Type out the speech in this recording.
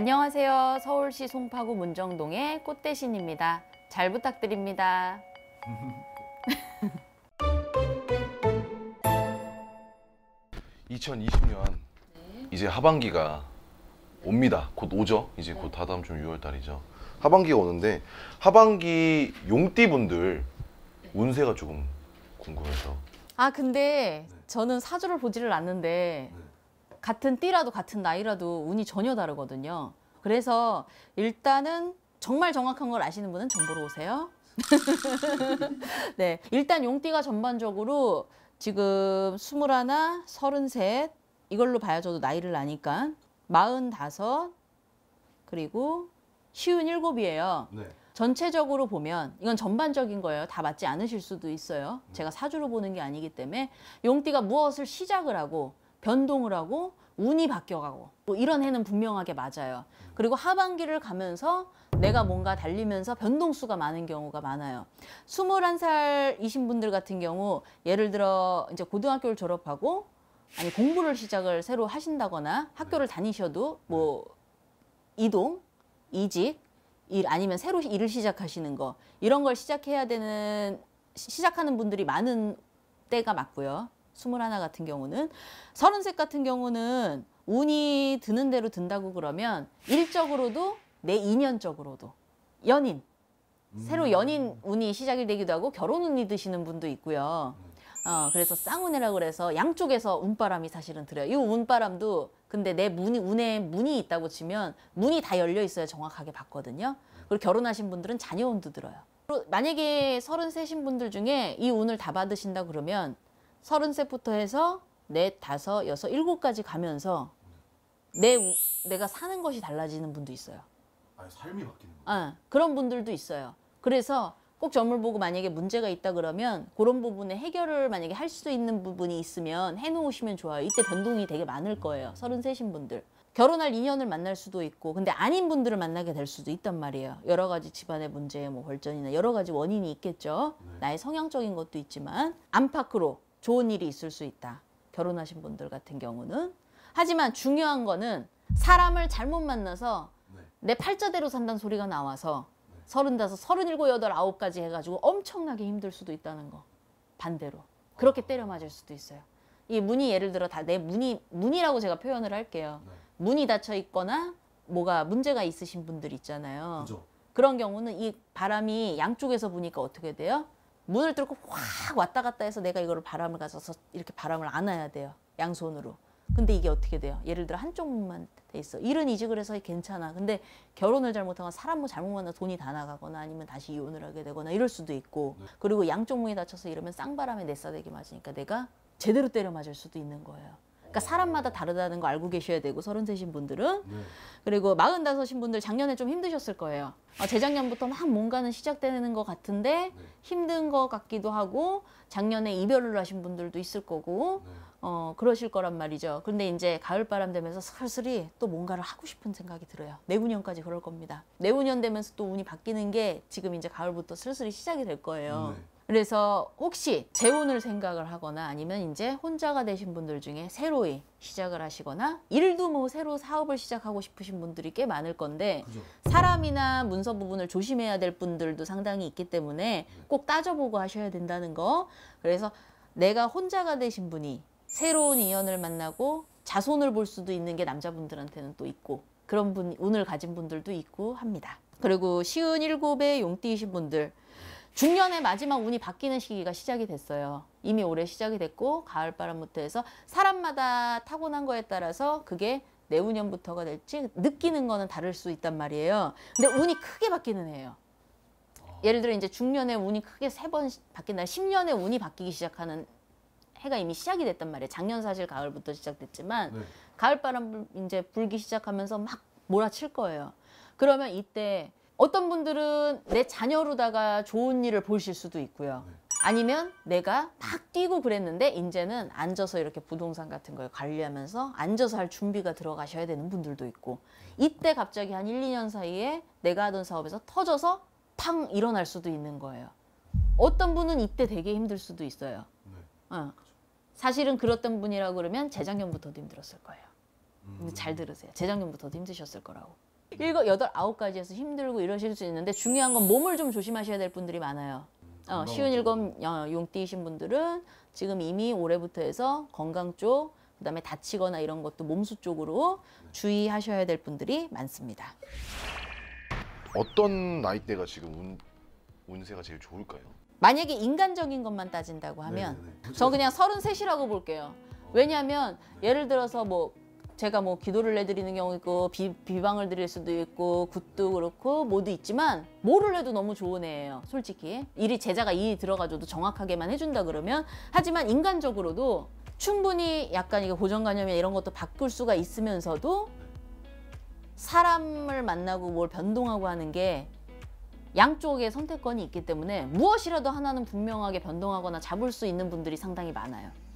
안녕하세요. 서울시 송파구 문정동의 꽃대신입니다. 잘 부탁드립니다. 2020년 네. 이제 하반기가 옵니다. 곧 오죠. 이제 곧 네. 다다음 주 6월 달이죠. 하반기가 오는데 하반기 용띠분들 운세가 조금 궁금해서. 아 근데 저는 사주를 보지를 않는데 네. 같은 띠라도 같은 나이라도 운이 전혀 다르거든요. 그래서 일단은 정말 정확한 걸 아시는 분은 정보로 오세요. 네, 일단 용띠가 전반적으로 지금 스물하나, 서른셋 이걸로 봐야 저도 나이를 아니까 마흔다섯 그리고 쉬운 일곱이에요. 네. 전체적으로 보면 이건 전반적인 거예요. 다 맞지 않으실 수도 있어요. 제가 사주로 보는 게 아니기 때문에 용띠가 무엇을 시작을 하고 변동을 하고 운이 바뀌어가고 뭐 이런 해는 분명하게 맞아요. 그리고 하반기를 가면서 내가 뭔가 달리면서 변동수가 많은 경우가 많아요. 스물한 살이신 분들 같은 경우 예를 들어 이제 고등학교를 졸업하고 아니 공부를 시작을 새로 하신다거나 학교를 네. 다니셔도 뭐 네. 이동, 이직, 일 아니면 새로 일을 시작하시는 거 이런 걸 시작해야 되는 시작하는 분들이 많은 때가 맞고요. 스물하나 같은 경우는 서른셋 같은 경우는 운이 드는 대로 든다고 그러면 일적으로도 내 인연적으로도 연인 음. 새로 연인 운이 시작이 되기도 하고 결혼 운이 드시는 분도 있고요. 네. 어, 그래서 쌍운이라고 그래서 양쪽에서 운바람이 사실은 들어요. 이 운바람도 근데 내 문이 운에 문이 있다고 치면 문이 다 열려 있어야 정확하게 봤거든요. 그리고 결혼하신 분들은 자녀 운도 들어요. 만약에 서른 세신 분들 중에 이 운을 다 받으신다 그러면 3 3부터 해서 4, 5, 6, 7까지 가면서 내 내가 사는 것이 달라지는 분도 있어요. 아 삶이 바뀌는 거 아, 어, 그런 분들도 있어요. 그래서 꼭 점을 보고 만약에 문제가 있다 그러면 그런 부분에 해결을 만약에 할 수 있는 부분이 있으면 해놓으시면 좋아요. 이때 변동이 되게 많을 거예요. 3 3신 분들. 결혼할 인연을 만날 수도 있고 근데 아닌 분들을 만나게 될 수도 있단 말이에요. 여러 가지 집안의 문제, 뭐 벌전이나 여러 가지 원인이 있겠죠. 네. 나의 성향적인 것도 있지만 안팎으로 좋은 일이 있을 수 있다. 결혼하신 분들 같은 경우는. 하지만 중요한 거는 사람을 잘못 만나서 네. 내 팔자대로 산다는 소리가 나와서 네. 서른다섯, 서른일곱, 여덟, 아홉까지 해가지고 엄청나게 힘들 수도 있다는 거. 반대로. 그렇게 아. 때려 맞을 수도 있어요. 이 문이 예를 들어 다 내 문이 문이라고 제가 표현을 할게요. 네. 문이 닫혀 있거나 뭐가 문제가 있으신 분들 있잖아요. 그죠. 그런 경우는 이 바람이 양쪽에서 보니까 어떻게 돼요? 문을 뚫고 확 왔다 갔다 해서 내가 이거를 바람을 가져서 이렇게 바람을 안아야 돼요. 양손으로. 근데 이게 어떻게 돼요? 예를 들어 한쪽 만돼 있어. 일은 이직을 해서 괜찮아. 근데 결혼을 잘못하거 사람 뭐 잘못 만나 돈이 다 나가거나 아니면 다시 이혼을 하게 되거나 이럴 수도 있고 네. 그리고 양쪽 문이 닫혀서 이러면 쌍바람에 내싸대기 맞으니까 내가 제대로 때려 맞을 수도 있는 거예요. 그러니까 사람마다 다르다는 거 알고 계셔야 되고 3 3신 분들은 네. 그리고 4 5신 분들 작년에 좀 힘드셨을 거예요. 어, 재작년부터 막 뭔가는 시작되는 것 같은데 네. 힘든 것 같기도 하고 작년에 이별을 하신 분들도 있을 거고 네. 어 그러실 거란 말이죠. 근데 이제 가을바람 되면서 슬슬히또 뭔가를 하고 싶은 생각이 들어요. 내후년까지 그럴 겁니다. 내후년 되면서 또 운이 바뀌는 게 지금 이제 가을부터 슬슬히 시작이 될 거예요. 네. 그래서 혹시 재혼을 생각을 하거나 아니면 이제 혼자가 되신 분들 중에 새로이 시작을 하시거나 일도 뭐 새로 사업을 시작하고 싶으신 분들이 꽤 많을 건데 사람이나 문서 부분을 조심해야 될 분들도 상당히 있기 때문에 네. 꼭 따져보고 하셔야 된다는 거 그래서 내가 혼자가 되신 분이 새로운 인연을 만나고 자손을 볼 수도 있는 게 남자분들한테는 또 있고 그런 분 운을 가진 분들도 있고 합니다 그리고 시운 일곱에 용띠이신 분들 중년의 마지막 운이 바뀌는 시기가 시작이 됐어요. 이미 올해 시작이 됐고 가을바람부터 해서 사람마다 타고난 거에 따라서 그게 내후년부터가 될지 느끼는 거는 다를 수 있단 말이에요. 근데 운이 크게 바뀌는 해예요. 예를 들어 이제 중년의 운이 크게 세 번 바뀐다. 10년의 운이 바뀌기 시작하는 해가 이미 시작이 됐단 말이에요. 작년 사실 가을부터 시작됐지만 네. 가을바람 이제 불기 시작하면서 막 몰아칠 거예요. 그러면 이때 어떤 분들은 내 자녀로다가 좋은 일을 보실 수도 있고요. 네. 아니면 내가 막 뛰고 그랬는데 이제는 앉아서 이렇게 부동산 같은 걸 관리하면서 앉아서 할 준비가 들어가셔야 되는 분들도 있고 이때 갑자기 한 1, 2년 사이에 내가 하던 사업에서 터져서 탕 일어날 수도 있는 거예요. 어떤 분은 이때 되게 힘들 수도 있어요. 네. 어. 사실은 그랬던 분이라고 그러면 재작년부터도 힘들었을 거예요. 음. 근데 잘 들으세요. 재작년부터도 힘드셨을 거라고. 일곱, 여덟, 아홉 가지 해서 힘들고 이러실 수 있는데 중요한 건 몸을 좀 조심하셔야 될 분들이 많아요. 어, 쉬운 일곱 어, 용띠이신 분들은 지금 이미 올해부터 해서 건강 쪽, 그 다음에 다치거나 이런 것도 몸수 쪽으로 주의하셔야 될 분들이 많습니다. 어떤 나이대가 지금 운, 운세가 제일 좋을까요? 만약에 인간적인 것만 따진다고 하면 네네네. 네, 네. 저 그냥 서른이라고 볼게요. 왜냐하면 예를 들어서 뭐 제가 뭐 기도를 해드리는 경우 있고 비, 비방을 드릴 수도 있고 굿도 그렇고 모두 있지만 뭐를 해도 너무 좋은 애예요 솔직히 일이 제자가 이 들어가줘도 정확하게만 해준다 그러면 하지만 인간적으로도 충분히 약간 이게 고정관념이나 이런 것도 바꿀 수가 있으면서도 사람을 만나고 뭘 변동하고 하는 게 양쪽의 선택권이 있기 때문에 무엇이라도 하나는 분명하게 변동하거나 잡을 수 있는 분들이 상당히 많아요.